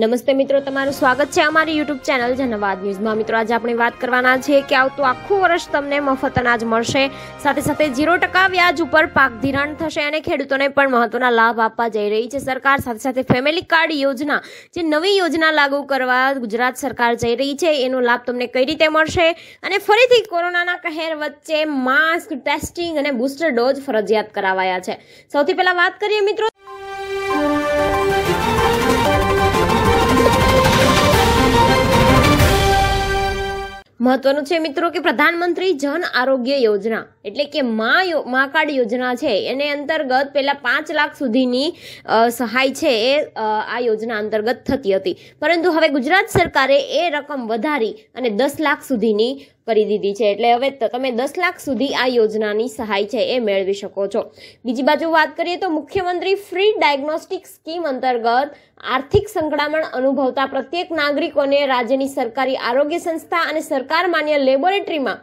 નમસ્તે મિત્રો તમારું સ્વાગત છે અમારી યુટ્યુબ ચેનલ જનવાદ ન્યૂઝમાં મિત્રો આજે આપણે વાત કરવાના છે કે આવતું આખું વર્ષ તમને મફત અનાજ મળશે સાથે સાથે ઝીરો ટકા વ્યાજ ઉપર પાક ધિરાણ થશે અને ખેડૂતોને પણ મહત્વના લાભ આપવા જઈ રહી છે સરકાર સાથે સાથે ફેમિલી કાર્ડ યોજના જે નવી યોજના લાગુ કરવા ગુજરાત સરકાર જઈ રહી છે એનો લાભ તમને કઈ રીતે મળશે અને ફરીથી કોરોનાના કહેર વચ્ચે માસ્ક ટેસ્ટિંગ અને બુસ્ટર ડોઝ ફરજિયાત કરાવાયા છે સૌથી પહેલાં વાત કરીએ મિત્રો મહત્વનું છે મિત્રો કે પ્રધાનમંત્રી જન આરોગ્ય યોજના એટલે કે મા મા કાર્ડ યોજના છે એને અંતર્ગત પહેલાં પાંચ લાખ સુધીની સહાય છે એ આ યોજના અંતર્ગત થતી હતી પરંતુ હવે ગુજરાત સરકારે એ રકમ વધારી અને દસ લાખ સુધીની કરી દીધી છે એટલે હવે તમે દસ લાખ સુધી આ યોજનાની સહાય છે એ મેળવી શકો છો બીજી બાજુ વાત કરીએ તો મુખ્યમંત્રી ફ્રી ડાયગ્નોસ્ટિક સ્કીમ અંતર્ગત આર્થિક સંકળામણ અનુભવતા પ્રત્યેક નાગરિકોને રાજ્યની સરકારી આરોગ્ય સંસ્થા અને સરકાર માન્ય લેબોરેટરીમાં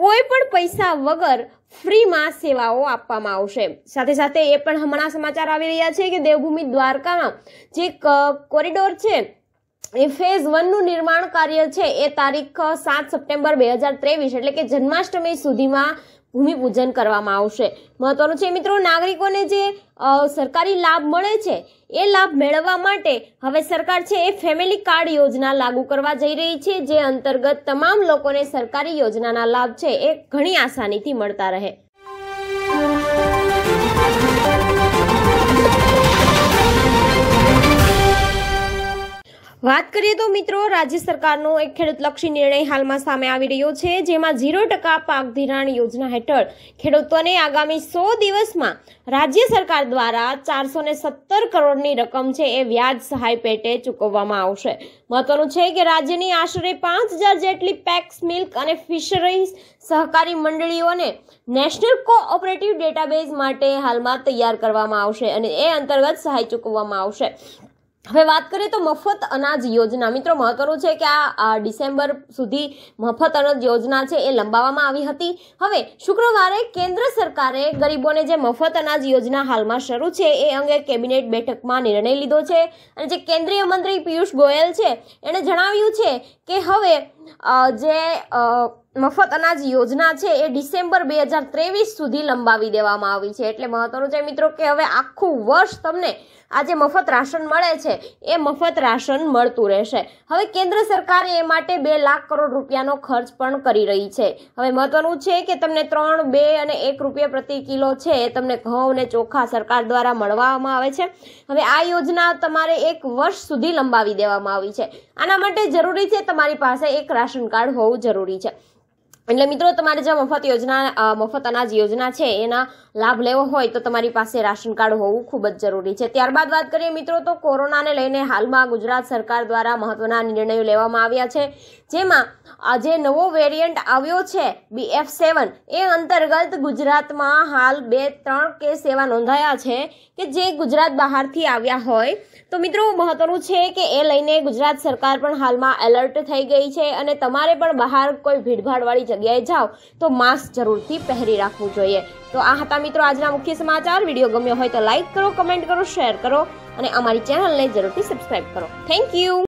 કોઈ પણ પૈસા વગર ફ્રીમાં સેવાઓ આપવામાં આવશે સાથે સાથે એ પણ હમણાં સમાચાર આવી રહ્યા છે કે દેવભૂમિ દ્વારકામાં જે કોરિડોર છે એ ફેઝ વનનું નિર્માણ કાર્ય છે એ તારીખ સાત સપ્ટેમ્બર બે હજાર ત્રેવીસ એટલે કે જન્માષ્ટમી સુધીમાં ભૂમિપૂજન કરવામાં આવશે મહત્વનું છે મિત્રો નાગરિકોને જે સરકારી લાભ મળે છે એ લાભ મેળવવા માટે હવે સરકાર છે એ ફેમિલી કાર્ડ યોજના લાગુ કરવા જઈ રહી છે જે અંતર્ગત તમામ લોકોને સરકારી યોજનાના લાભ છે એ ઘણી આસાનીથી મળતા રહે વાત કરીએ તો મિત્રો રાજ્ય સરકારનો એક ખેડૂતલક્ષી નિર્ણય હાલમાં સામે આવી રહ્યો છે જેમાં ઝીરો ટકા પાક ધિરાણ યોજના હેઠળ ખેડૂતોને આગામી સો દિવસમાં રાજ્ય સરકાર દ્વારા ચારસો સત્તર કરોડની રકમ છે એ વ્યાજ સહાય પેટે ચૂકવવામાં આવશે મહત્વનું છે કે રાજ્યની આશરે પાંચ હજાર જેટલી પેક્સ મિલ્ક અને ફિશરીઝ સહકારી મંડળીઓને નેશનલ કોઓપરેટિવ ડેટાબેઝ માટે હાલમાં તૈયાર કરવામાં આવશે અને એ અંતર્ગત સહાય ચૂકવવામાં આવશે હવે વાત કરીએ તો મફત અનાજ યોજના મિત્રો મહત્વનું છે કે આ ડિસેમ્બર સુધી મફત અનાજ યોજના છે એ લંબાવવામાં આવી હતી હવે શુક્રવારે કેન્દ્ર સરકારે ગરીબોને જે મફત અનાજ યોજના હાલમાં શરૂ છે એ અંગે કેબિનેટ બેઠકમાં નિર્ણય લીધો છે અને જે કેન્દ્રીય મંત્રી પિયુષ ગોયલ છે એણે જણાવ્યું છે કે હવે જે મફત અનાજ યોજના છે એ ડિસેમ્બર બે હજાર ત્રેવીસ સુધી લંબાવી દેવામાં આવી છે એટલે મહત્વનું છે મિત્રો કે હવે આખું વર્ષ તમને આ જે મફત રાશન મળે છે એ મફત રાશન મળતું રહેશે હવે કેન્દ્ર સરકારે એ માટે બે લાખ કરોડ રૂપિયાનો ખર્ચ પણ કરી રહી છે હવે મહત્વનું છે કે તમને ત્રણ બે અને એક રૂપિયા પ્રતિ કિલો છે એ તમને ઘઉં અને ચોખા સરકાર દ્વારા મળવામાં આવે છે હવે આ યોજના તમારે એક વર્ષ સુધી લંબાવી દેવામાં આવી છે આના માટે જરૂરી છે તમારી પાસે એક રાશન કાર્ડ હોવું જરૂરી છે એટલે મિત્રો તમારે જે મફત યોજના મફત અનાજ યોજના છે એના લાભ લેવો હોય તો તમારી પાસે રાશન કાર્ડ હોવું ખૂબ જ જરૂરી છે ત્યારબાદ વાત કરીએ મિત્રો તો કોરોનાને લઈને હાલમાં ગુજરાત સરકાર દ્વારા મહત્વના નિર્ણયો લેવામાં આવ્યા છે જેમાં આજે નવો વેરિયન્ટ આવ્યો છે બીએફ સેવન એ અંતર્ગત ગુજરાતમાં હાલ બે ત્રણ કેસ એવા નોંધાયા છે કે જે ગુજરાત બહારથી આવ્યા હોય તો મિત્રો મહત્વનું છે કે એ લઈને ગુજરાત સરકાર પણ હાલમાં એલર્ટ થઈ ગઈ છે અને તમારે પણ બહાર કોઈ ભીડભાડવાળી જગ્યાએ જાઓ તો માસ્ક જરૂરથી પહેરી રાખવું જોઈએ તો આ હતા મિત્રો આજના મુખ્ય સમાચાર વિડીયો ગમ્યો હોય તો લાઇક કરો કમેન્ટ કરો શેર કરો અને અમારી ચેનલને જરૂરથી સબસ્ક્રાઇબ કરો થેન્ક યુ